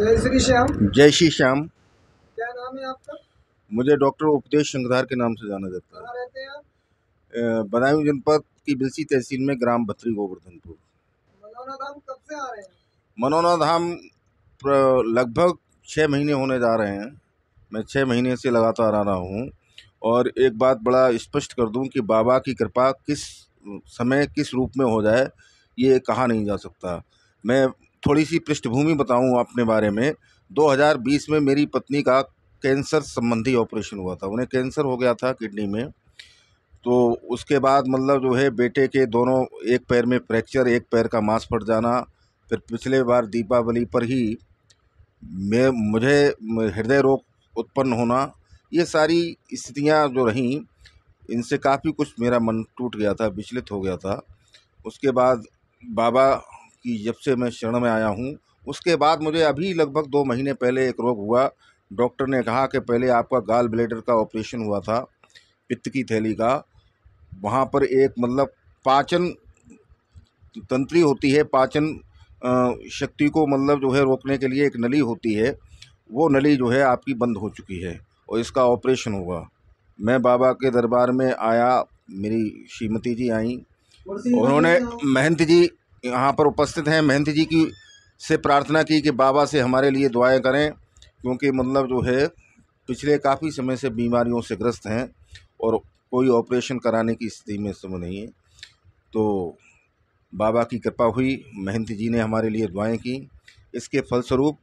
जय श्री श्याम जय श्री श्याम क्या नाम है आपका मुझे डॉक्टर उपदेश शंकरधार के नाम से जाना जाता है बदायूं जनपद की बिलसी तहसील में ग्राम भत्री गोवर्धनपुर मनोना धाम कब से आ रहे हैं धाम लगभग छः महीने होने जा रहे हैं मैं छः महीने से लगातार आ रहा हूँ और एक बात बड़ा स्पष्ट कर दूँ कि बाबा की कृपा किस समय किस रूप में हो जाए ये कहा नहीं जा सकता मैं थोड़ी सी पृष्ठभूमि बताऊँ अपने बारे में 2020 में मेरी पत्नी का कैंसर संबंधी ऑपरेशन हुआ था उन्हें कैंसर हो गया था किडनी में तो उसके बाद मतलब जो है बेटे के दोनों एक पैर में फ्रैक्चर एक पैर का मांस फट जाना फिर पिछले बार दीपावली पर ही मैं मुझे हृदय रोग उत्पन्न होना ये सारी स्थितियाँ जो रहीं इनसे काफ़ी कुछ मेरा मन टूट गया था विचलित हो गया था उसके बाद बाबा कि जब से मैं शरण में आया हूँ उसके बाद मुझे अभी लगभग दो महीने पहले एक रोग हुआ डॉक्टर ने कहा कि पहले आपका गाल ब्लेडर का ऑपरेशन हुआ था पित्त की थैली का वहाँ पर एक मतलब पाचन तंत्री होती है पाचन शक्ति को मतलब जो है रोकने के लिए एक नली होती है वो नली जो है आपकी बंद हो चुकी है और इसका ऑपरेशन हुआ मैं बाबा के दरबार में आया मेरी श्रीमती जी आई उन्होंने हाँ। महंत जी यहाँ पर उपस्थित हैं महंत जी की से प्रार्थना की कि बाबा से हमारे लिए दुआएं करें क्योंकि मतलब जो है पिछले काफ़ी समय से बीमारियों से ग्रस्त हैं और कोई ऑपरेशन कराने की स्थिति में समय नहीं है तो बाबा की कृपा हुई महंत जी ने हमारे लिए दुआएं की इसके फलस्वरूप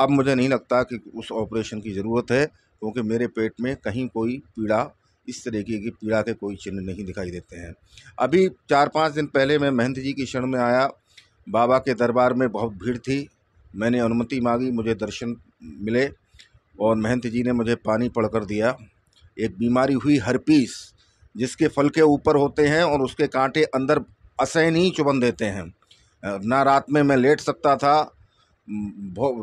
अब मुझे नहीं लगता कि उस ऑपरेशन की ज़रूरत है क्योंकि मेरे पेट में कहीं कोई पीड़ा इस तरीके की पीड़ा के कोई चिन्ह नहीं दिखाई देते हैं अभी चार पाँच दिन पहले मैं महंत जी की क्षण में आया बाबा के दरबार में बहुत भीड़ थी मैंने अनुमति मांगी मुझे दर्शन मिले और महंत जी ने मुझे पानी पड़ कर दिया एक बीमारी हुई हरपीस जिसके फल के ऊपर होते हैं और उसके कांटे अंदर असहन ही चुबन देते हैं ना रात में मैं लेट सकता था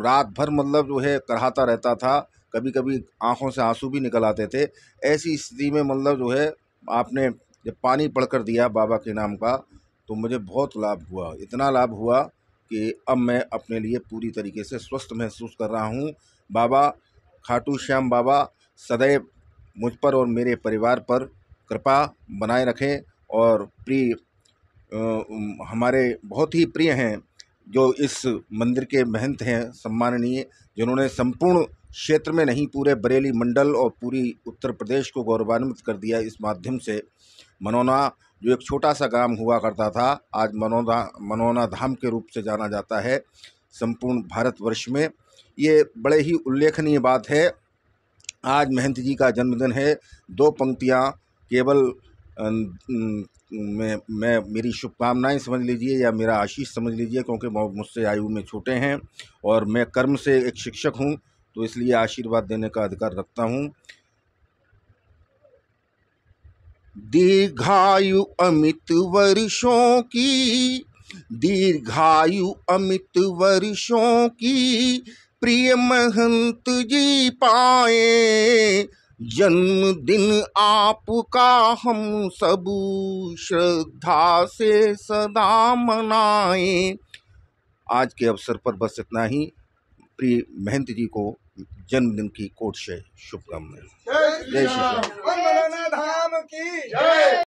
रात भर मतलब जो है कराहता रहता था कभी कभी आँखों से आंसू भी निकल आते थे ऐसी स्थिति में मतलब जो है आपने जब पानी पढ़कर दिया बाबा के नाम का तो मुझे बहुत लाभ हुआ इतना लाभ हुआ कि अब मैं अपने लिए पूरी तरीके से स्वस्थ महसूस कर रहा हूँ बाबा खाटू श्याम बाबा सदैव मुझ पर और मेरे परिवार पर कृपा बनाए रखें और प्रिय हमारे बहुत ही प्रिय हैं जो इस मंदिर के महंत हैं सम्माननीय जिन्होंने संपूर्ण क्षेत्र में नहीं पूरे बरेली मंडल और पूरी उत्तर प्रदेश को गौरवान्वित कर दिया इस माध्यम से मनौना जो एक छोटा सा गांव हुआ करता था आज मनोदा मनौना धाम के रूप से जाना जाता है संपूर्ण भारतवर्ष में ये बड़े ही उल्लेखनीय बात है आज महंत जी का जन्मदिन है दो पंक्तियाँ केवल मैं मैं मेरी शुभकामनाएं समझ लीजिए या मेरा आशीष समझ लीजिए क्योंकि मुझसे आयु में छोटे हैं और मैं कर्म से एक शिक्षक हूँ तो इसलिए आशीर्वाद देने का अधिकार रखता हूँ दीर्घायु अमित वर्षों की दीर्घायु अमित वर्षों की प्रिय महंत जी पाए जन्मदिन आपका हम सब श्रद्धा से सदा मनाएं आज के अवसर पर बस इतना ही प्रिय महंत जी को जन्मदिन की कोट से शुभकामनाएं जय श्री राम